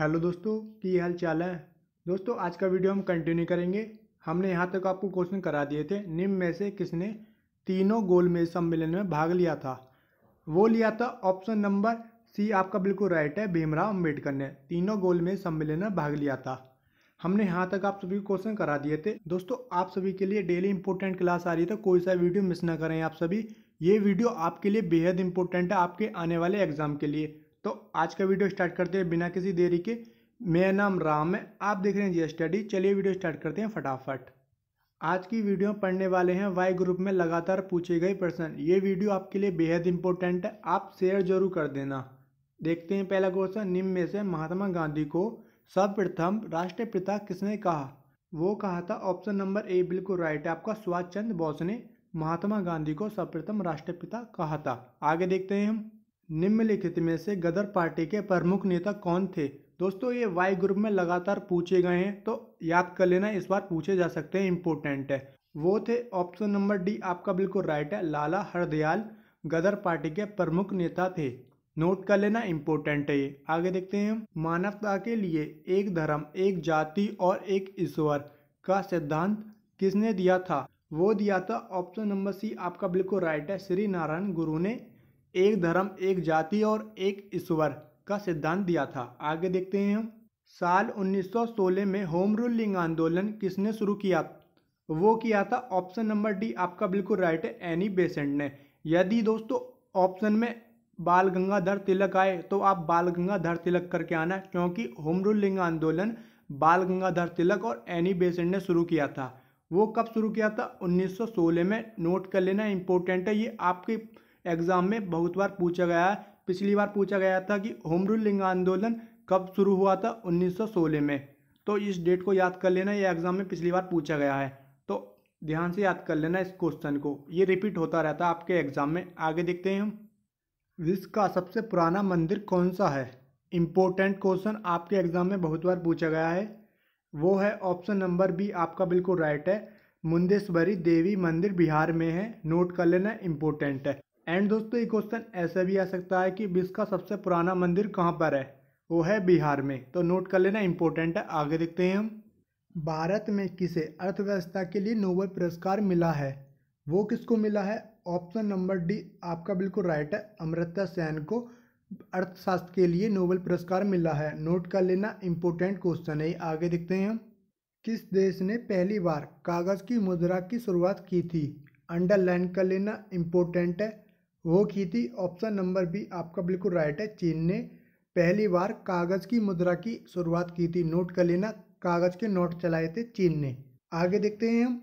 hello दोस्तों की हाल चाल है दोस्तों आज का वीडियो हम कंटिन्यू करेंगे हमने यहाँ तक आपको क्वेश्चन करा दिए थे निम्न में से किसने तीनों गोलमेज सम्मेलन में भाग लिया था वो लिया था ऑप्शन नंबर सी आपका बिल्कुल राइट है भीमराव अम्बेडकर ने तीनों गोलमेज सम्मेलन में भाग लिया था हमने यहाँ तक आप सभी क्वेश्चन करा दिए थे दोस्तों आप सभी के लिए डेली इंपॉर्टेंट क्लास आ रही है तो कोई सा वीडियो मिस ना करें आप सभी ये वीडियो आपके लिए बेहद इंपॉर्टेंट है आपके आने वाले एग्जाम के लिए तो आज का वीडियो स्टार्ट करते हैं बिना किसी देरी के मेरा नाम राम है आप देख रहे हैं जी स्टडी चलिए वीडियो स्टार्ट करते हैं फटाफट आज की वीडियो में पढ़ने वाले हैं वाई ग्रुप में लगातार पूछे गए प्रश्न ये वीडियो आपके लिए बेहद इंपॉर्टेंट है आप शेयर जरूर कर देना देखते हैं पहला क्वेश्चन निम्न में से महात्मा गांधी को सर्वप्रथम राष्ट्रपिता किसने कहा वो कहा था ऑप्शन नंबर ए बिल्कुल राइट है आपका सुभाष चंद्र बोस ने महात्मा गांधी को सर्वप्रथम राष्ट्रपिता कहा था आगे देखते हैं हम निम्नलिखित में से गदर पार्टी के प्रमुख नेता कौन थे दोस्तों ये वाई ग्रुप में लगातार पूछे गए हैं तो याद कर लेना इस बार पूछे जा सकते हैं इम्पोर्टेंट है वो थे ऑप्शन नंबर डी आपका बिल्कुल राइट है लाला हरदयाल गदर पार्टी के प्रमुख नेता थे नोट कर लेना इम्पोर्टेंट है ये आगे देखते हैं मानवता के लिए एक धर्म एक जाति और एक ईश्वर का सिद्धांत किसने दिया था वो दिया था ऑप्शन नंबर सी आपका बिल्कुल राइट है श्री नारायण गुरु ने एक धर्म एक जाति और एक ईश्वर का सिद्धांत दिया था आगे देखते हैं हम साल 1916 में होम रूल लिंग आंदोलन किसने शुरू किया वो किया था ऑप्शन नंबर डी आपका बिल्कुल राइट है एनी बेसेंट ने यदि दोस्तों ऑप्शन में बाल गंगाधर तिलक आए तो आप बाल गंगाधर तिलक करके आना क्योंकि होम रूल लिंग आंदोलन बाल गंगाधर तिलक और एनी बेसेंट ने शुरू किया था वो कब शुरू किया था 1916 में नोट कर लेना इंपॉर्टेंट है ये आपके एग्जाम में बहुत बार पूछा गया है पिछली बार पूछा गया था कि होम रूल लिंग आंदोलन कब शुरू हुआ था 1916 में तो इस डेट को याद कर लेना ये एग्ज़ाम में पिछली बार पूछा गया है तो ध्यान से याद कर लेना इस क्वेश्चन को ये रिपीट होता रहता है आपके एग्ज़ाम में आगे देखते हैं हम विश्व का सबसे पुराना मंदिर कौन सा है इम्पोर्टेंट क्वेश्चन आपके एग्ज़ाम में बहुत बार पूछा गया है वो है ऑप्शन नंबर बी आपका बिल्कुल राइट है मुंदेश्वरी देवी मंदिर बिहार में है नोट कर लेना इम्पोर्टेंट है एंड दोस्तों एक क्वेश्चन ऐसा भी आ सकता है कि विश्व का सबसे पुराना मंदिर कहाँ पर है वो है बिहार में तो नोट कर लेना इम्पोर्टेंट है आगे देखते हैं हम भारत में किसे अर्थव्यवस्था के लिए नोबल पुरस्कार मिला है वो किसको मिला है ऑप्शन नंबर डी आपका बिल्कुल राइट है अमृता सेन को अर्थशास्त्र के लिए नोबल पुरस्कार मिला है नोट कर लेना इम्पोर्टेंट क्वेश्चन है आगे देखते हैं हम किस देश ने पहली बार कागज़ की मुद्रा की शुरुआत की थी अंडरलाइन कर लेना इम्पोर्टेंट है वो की थी ऑप्शन नंबर बी आपका बिल्कुल राइट है चीन ने पहली बार कागज़ की मुद्रा की शुरुआत की थी नोट कर लेना कागज़ के नोट चलाए थे चीन ने आगे देखते हैं हम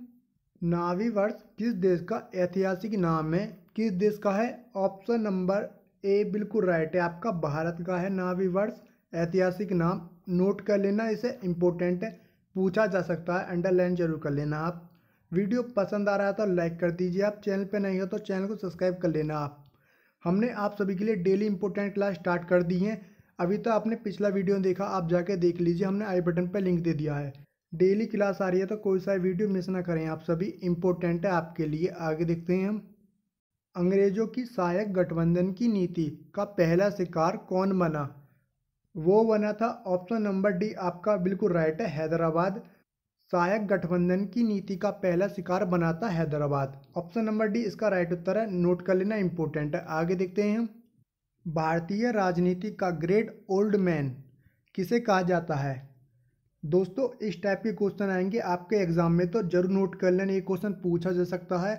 नावी वर्ष किस देश का ऐतिहासिक नाम है किस देश का है ऑप्शन नंबर ए बिल्कुल राइट है आपका भारत का है नावी वर्ष ऐतिहासिक नाम नोट कर लेना इसे इम्पोर्टेंट है पूछा जा सकता है अंडरलाइन जरूर कर लेना आप वीडियो पसंद आ रहा है तो लाइक कर दीजिए आप चैनल पर नहीं हो तो चैनल को सब्सक्राइब कर लेना आप हमने आप सभी के लिए डेली इंपॉर्टेंट क्लास स्टार्ट कर दी है अभी तो आपने पिछला वीडियो देखा आप जाके देख लीजिए हमने आई बटन पर लिंक दे दिया है डेली क्लास आ रही है तो कोई सा वीडियो मिस ना करें आप सभी इम्पोर्टेंट है आपके लिए आगे देखते हैं हम अंग्रेजों की सहायक गठबंधन की नीति का पहला शिकार कौन बना वो बना था ऑप्शन नंबर डी आपका बिल्कुल राइट है हैदराबाद सहायक गठबंधन की नीति का पहला शिकार बनाता हैदराबाद ऑप्शन नंबर डी इसका राइट उत्तर है नोट कर लेना इंपॉर्टेंट है आगे देखते हैं भारतीय राजनीति का ग्रेट ओल्ड मैन किसे कहा जाता है दोस्तों इस टाइप के क्वेश्चन आएंगे आपके एग्जाम में तो जरूर नोट कर लेना ये क्वेश्चन पूछा जा सकता है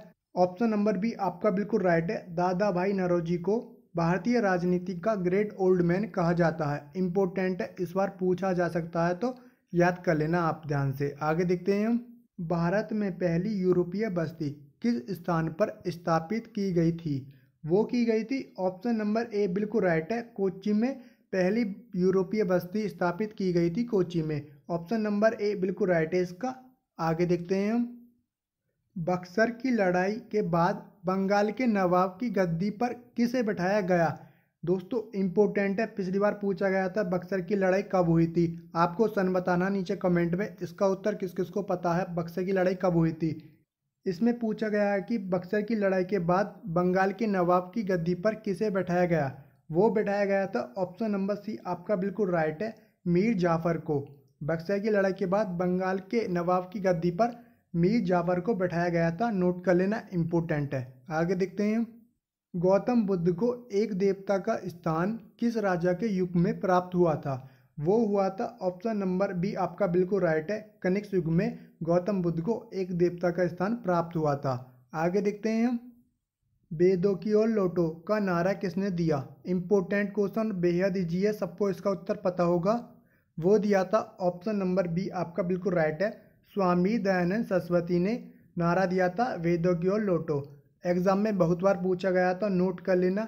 ऑप्शन नंबर बी आपका बिल्कुल राइट है दादा भाई नरोजी को भारतीय राजनीति का ग्रेट ओल्ड मैन कहा जाता है इम्पोर्टेंट है इस बार पूछा जा सकता है तो याद कर लेना आप ध्यान से आगे देखते हैं हम भारत में पहली यूरोपीय बस्ती किस स्थान पर स्थापित की गई थी वो की गई थी ऑप्शन नंबर ए बिल्कुल राइट है कोची में पहली यूरोपीय बस्ती स्थापित की गई थी कोची में ऑप्शन नंबर ए बिल्कुल राइट है इसका आगे देखते हैं हम बक्सर की लड़ाई के बाद बंगाल के नवाब की गद्दी पर किसे बैठाया गया दोस्तों इम्पोर्टेंट है पिछली बार पूछा गया था बक्सर की लड़ाई कब हुई थी आपको सन बताना नीचे कमेंट में इसका उत्तर किस किस को पता है बक्सर की लड़ाई कब हुई थी इसमें पूछा गया है कि बक्सर की लड़ाई के बाद बंगाल के नवाब की गद्दी पर किसे बैठाया गया वो बैठाया गया था ऑप्शन नंबर सी आपका बिल्कुल राइट है मीर जाफ़र को बक्सर की लड़ाई के बाद बंगाल के नवाब की गद्दी पर मीर जाफ़र को बैठाया गया था नोट कर लेना इम्पोर्टेंट है आगे देखते हैं गौतम बुद्ध को एक देवता का स्थान किस राजा के युग में प्राप्त हुआ था वो हुआ था ऑप्शन नंबर बी आपका बिल्कुल राइट है कनिक्स युग में गौतम बुद्ध को एक देवता का स्थान प्राप्त हुआ था आगे देखते हैं हम वेदों की ओर लोटो का नारा किसने दिया इम्पोर्टेंट क्वेश्चन बेहद ईजी है सबको इसका उत्तर पता होगा वो दिया था ऑप्शन नंबर बी आपका बिल्कुल राइट है स्वामी दयानंद सरस्वती ने नारा दिया था वेदों की ओर लोटो एग्ज़ाम में बहुत बार पूछा गया था नोट कर लेना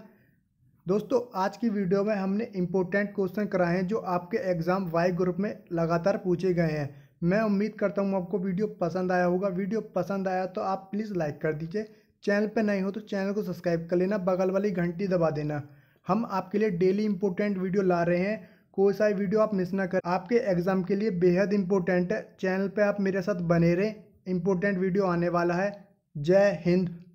दोस्तों आज की वीडियो में हमने इम्पोर्टेंट क्वेश्चन कराए हैं जो आपके एग्ज़ाम वाई ग्रुप में लगातार पूछे गए हैं मैं उम्मीद करता हूँ आपको वीडियो पसंद आया होगा वीडियो पसंद आया तो आप प्लीज़ लाइक कर दीजिए चैनल पर नहीं हो तो चैनल को सब्सक्राइब कर लेना बगल वाली घंटी दबा देना हम आपके लिए डेली इम्पोर्टेंट वीडियो ला रहे हैं कोई सा वीडियो आप मिस ना करें आपके एग्ज़ाम के लिए बेहद इंपॉर्टेंट है चैनल पे आप मेरे साथ बने रहें इंपॉर्टेंट वीडियो आने वाला है जय हिंद